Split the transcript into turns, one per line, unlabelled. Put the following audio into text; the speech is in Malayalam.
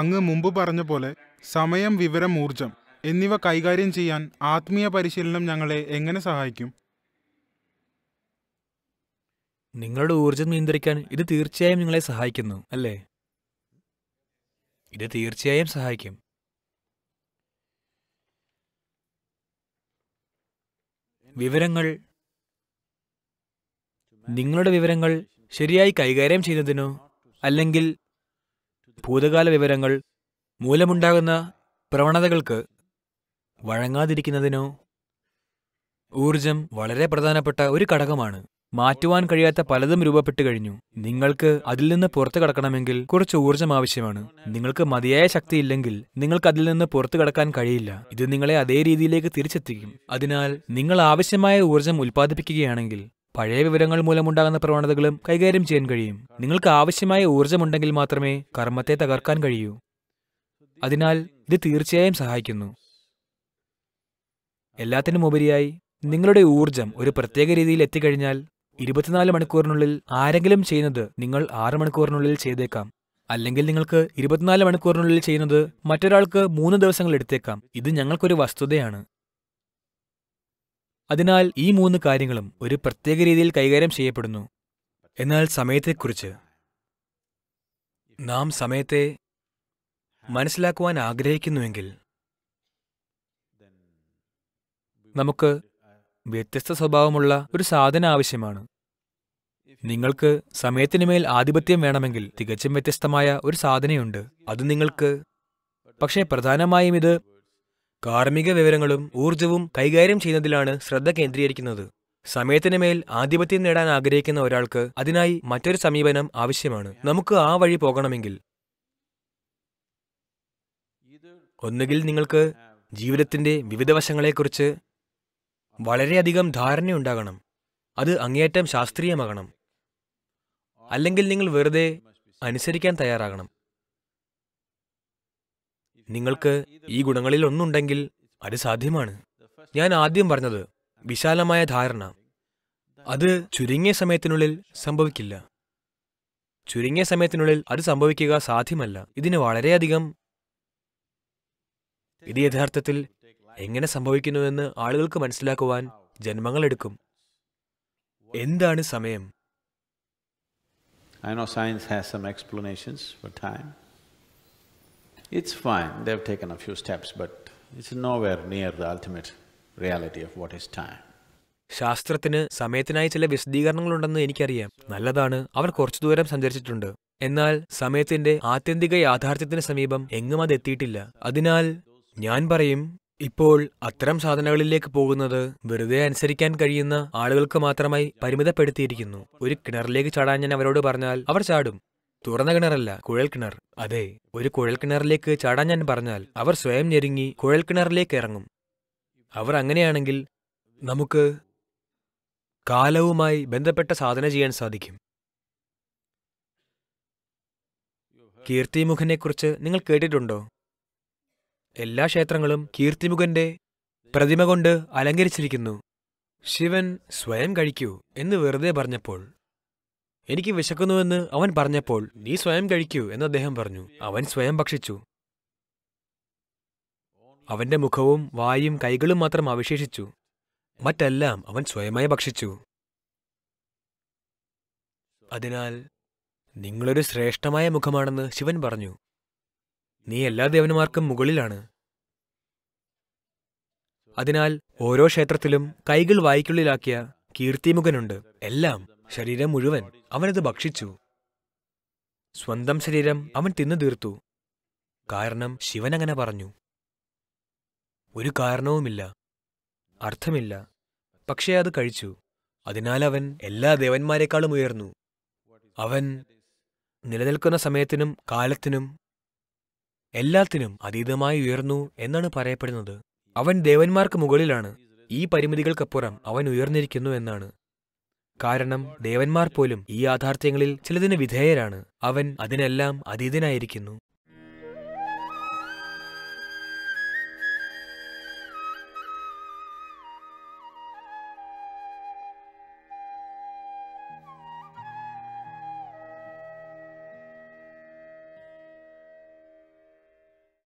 അങ്ങ് മുമ്പ് പറഞ്ഞ പോലെ സമയം വിവരം ഊർജം എന്നിവ കൈകാര്യം ചെയ്യാൻ ആത്മീയ പരിശീലനം ഞങ്ങളെ എങ്ങനെ സഹായിക്കും നിങ്ങളുടെ ഊർജം നിയന്ത്രിക്കാൻ ഇത് തീർച്ചയായും നിങ്ങളെ സഹായിക്കുന്നു അല്ലേ ഇത് തീർച്ചയായും സഹായിക്കും വിവരങ്ങൾ നിങ്ങളുടെ വിവരങ്ങൾ ശരിയായി കൈകാര്യം ചെയ്യുന്നതിനോ അല്ലെങ്കിൽ ഭൂതകാല വിവരങ്ങൾ മൂലമുണ്ടാകുന്ന പ്രവണതകൾക്ക് വഴങ്ങാതിരിക്കുന്നതിനോ ഊർജം വളരെ പ്രധാനപ്പെട്ട ഒരു ഘടകമാണ് മാറ്റുവാൻ കഴിയാത്ത പലതും രൂപപ്പെട്ടു കഴിഞ്ഞു നിങ്ങൾക്ക് അതിൽ നിന്ന് പുറത്തു കടക്കണമെങ്കിൽ കുറച്ച് ഊർജം ആവശ്യമാണ് നിങ്ങൾക്ക് മതിയായ ശക്തിയില്ലെങ്കിൽ നിങ്ങൾക്ക് അതിൽ നിന്ന് പുറത്തു കടക്കാൻ കഴിയില്ല ഇത് നിങ്ങളെ അതേ രീതിയിലേക്ക് തിരിച്ചെത്തിക്കും അതിനാൽ നിങ്ങൾ ആവശ്യമായ ഊർജം ഉൽപ്പാദിപ്പിക്കുകയാണെങ്കിൽ പഴയ വിവരങ്ങൾ മൂലമുണ്ടാകുന്ന പ്രവണതകളും കൈകാര്യം ചെയ്യാൻ കഴിയും നിങ്ങൾക്ക് ആവശ്യമായ ഊർജ്ജമുണ്ടെങ്കിൽ മാത്രമേ കർമ്മത്തെ തകർക്കാൻ കഴിയൂ അതിനാൽ ഇത് തീർച്ചയായും സഹായിക്കുന്നു എല്ലാത്തിനും ഉപരിയായി നിങ്ങളുടെ ഊർജം ഒരു പ്രത്യേക രീതിയിൽ എത്തിക്കഴിഞ്ഞാൽ ഇരുപത്തിനാല് മണിക്കൂറിനുള്ളിൽ ആരെങ്കിലും ചെയ്യുന്നത് നിങ്ങൾ ആറ് മണിക്കൂറിനുള്ളിൽ ചെയ്തേക്കാം അല്ലെങ്കിൽ നിങ്ങൾക്ക് ഇരുപത്തിനാല് മണിക്കൂറിനുള്ളിൽ ചെയ്യുന്നത് മറ്റൊരാൾക്ക് മൂന്ന് ദിവസങ്ങൾ എടുത്തേക്കാം ഇത് ഞങ്ങൾക്കൊരു വസ്തുതയാണ് അതിനാൽ ഈ മൂന്ന് കാര്യങ്ങളും ഒരു പ്രത്യേക രീതിയിൽ കൈകാര്യം ചെയ്യപ്പെടുന്നു എന്നാൽ സമയത്തെക്കുറിച്ച് നാം സമയത്തെ മനസ്സിലാക്കുവാൻ ആഗ്രഹിക്കുന്നുവെങ്കിൽ നമുക്ക് വ്യത്യസ്ത സ്വഭാവമുള്ള ഒരു സാധന ആവശ്യമാണ് നിങ്ങൾക്ക് സമയത്തിനുമേൽ ആധിപത്യം വേണമെങ്കിൽ തികച്ചും വ്യത്യസ്തമായ ഒരു സാധനയുണ്ട് അത് നിങ്ങൾക്ക് പക്ഷേ പ്രധാനമായും ഇത് കാർമിക വിവരങ്ങളും ഊർജ്ജവും കൈകാര്യം ചെയ്യുന്നതിലാണ് ശ്രദ്ധ കേന്ദ്രീകരിക്കുന്നത് സമയത്തിന് മേൽ ആധിപത്യം നേടാൻ ആഗ്രഹിക്കുന്ന ഒരാൾക്ക് അതിനായി മറ്റൊരു സമീപനം ആവശ്യമാണ് നമുക്ക് ആ വഴി പോകണമെങ്കിൽ ഒന്നുകിൽ നിങ്ങൾക്ക് ജീവിതത്തിന്റെ വിവിധ വശങ്ങളെക്കുറിച്ച് വളരെയധികം ധാരണയുണ്ടാകണം അത് അങ്ങേയറ്റം ശാസ്ത്രീയമാകണം അല്ലെങ്കിൽ നിങ്ങൾ വെറുതെ അനുസരിക്കാൻ തയ്യാറാകണം നിങ്ങൾക്ക് ഈ ഗുണങ്ങളിൽ ഒന്നുണ്ടെങ്കിൽ അത് സാധ്യമാണ് ഞാൻ ആദ്യം പറഞ്ഞത് വിശാലമായ ധാരണ അത് ചുരുങ്ങിയ സമയത്തിനുള്ളിൽ സംഭവിക്കില്ല ചുരുങ്ങിയ സമയത്തിനുള്ളിൽ അത് സംഭവിക്കുക സാധ്യമല്ല ഇതിന് വളരെയധികം ഇത് യഥാർത്ഥത്തിൽ എങ്ങനെ സംഭവിക്കുന്നുവെന്ന് ആളുകൾക്ക് മനസ്സിലാക്കുവാൻ ജന്മങ്ങളെടുക്കും എന്താണ് സമയം I know science has some explanations for time. It's fine, they've taken a few steps, but it's nowhere near the ultimate reality of what is time. ശാസ്ത്രത്തിന് സമയത്തിനായി ചില വിശദീകരണങ്ങളുണ്ടെന്ന് എനിക്കറിയാം നല്ലതാണ് അവർ കുറച്ചു ദൂരം സഞ്ചരിച്ചിട്ടുണ്ട് എന്നാൽ സമയത്തിന്റെ ആത്യന്തിക യാഥാർത്ഥ്യത്തിന് സമീപം എങ്ങും അത് എത്തിയിട്ടില്ല അതിനാൽ ഞാൻ പറയും ഇപ്പോൾ അത്തരം സാധനങ്ങളിലേക്ക് പോകുന്നത് വെറുതെ അനുസരിക്കാൻ കഴിയുന്ന ആളുകൾക്ക് മാത്രമായി പരിമിതപ്പെടുത്തിയിരിക്കുന്നു ഒരു കിണറിലേക്ക് ചാടാൻ ഞാൻ അവരോട് പറഞ്ഞാൽ അവർ ചാടും തുറന്ന കിണറല്ല കുഴൽക്കിണർ അതെ ഒരു കുഴൽക്കിണറിലേക്ക് ചാടാൻ ഞാൻ പറഞ്ഞാൽ അവർ സ്വയം ഞെരുങ്ങി കുഴൽക്കിണറിലേക്ക് ഇറങ്ങും അവർ അങ്ങനെയാണെങ്കിൽ നമുക്ക് കാലവുമായി ബന്ധപ്പെട്ട സാധന ചെയ്യാൻ സാധിക്കും കീർത്തിമുഖനെക്കുറിച്ച് നിങ്ങൾ കേട്ടിട്ടുണ്ടോ എല്ലാ ക്ഷേത്രങ്ങളും കീർത്തിമുഖന്റെ പ്രതിമ കൊണ്ട് അലങ്കരിച്ചിരിക്കുന്നു ശിവൻ സ്വയം കഴിക്കൂ എന്ന് വെറുതെ പറഞ്ഞപ്പോൾ എനിക്ക് വിശക്കുന്നുവെന്ന് അവൻ പറഞ്ഞപ്പോൾ നീ സ്വയം കഴിക്കൂ എന്ന് അദ്ദേഹം പറഞ്ഞു അവൻ സ്വയം ഭക്ഷിച്ചു അവന്റെ മുഖവും വായും കൈകളും മാത്രം അവശേഷിച്ചു മറ്റെല്ലാം അവൻ സ്വയമായി ഭക്ഷിച്ചു അതിനാൽ നിങ്ങളൊരു ശ്രേഷ്ഠമായ മുഖമാണെന്ന് ശിവൻ പറഞ്ഞു നീ എല്ലാ ദേവന്മാർക്കും മുകളിലാണ് അതിനാൽ ഓരോ ക്ഷേത്രത്തിലും കൈകൾ വായിക്കുള്ളിലാക്കിയ കീർത്തിമുഖനുണ്ട് എല്ലാം ശരീരം മുഴുവൻ അവനത് ഭക്ഷിച്ചു സ്വന്തം ശരീരം അവൻ തിന്നു തീർത്തു കാരണം ശിവൻ അങ്ങനെ പറഞ്ഞു ഒരു കാരണവുമില്ല അർത്ഥമില്ല പക്ഷേ അത് കഴിച്ചു അതിനാൽ അവൻ എല്ലാ ദേവന്മാരെക്കാളും ഉയർന്നു അവൻ നിലനിൽക്കുന്ന സമയത്തിനും കാലത്തിനും എല്ലാത്തിനും അതീതമായി ഉയർന്നു എന്നാണ് പറയപ്പെടുന്നത് അവൻ ദേവന്മാർക്ക് മുകളിലാണ് ഈ പരിമിതികൾക്കപ്പുറം അവൻ ഉയർന്നിരിക്കുന്നു എന്നാണ് കാരണം ദേവന്മാർ പോലും ഈ യാഥാർത്ഥ്യങ്ങളിൽ ചിലതിന് വിധേയരാണ് അവൻ അതിനെല്ലാം അതീതനായിരിക്കുന്നു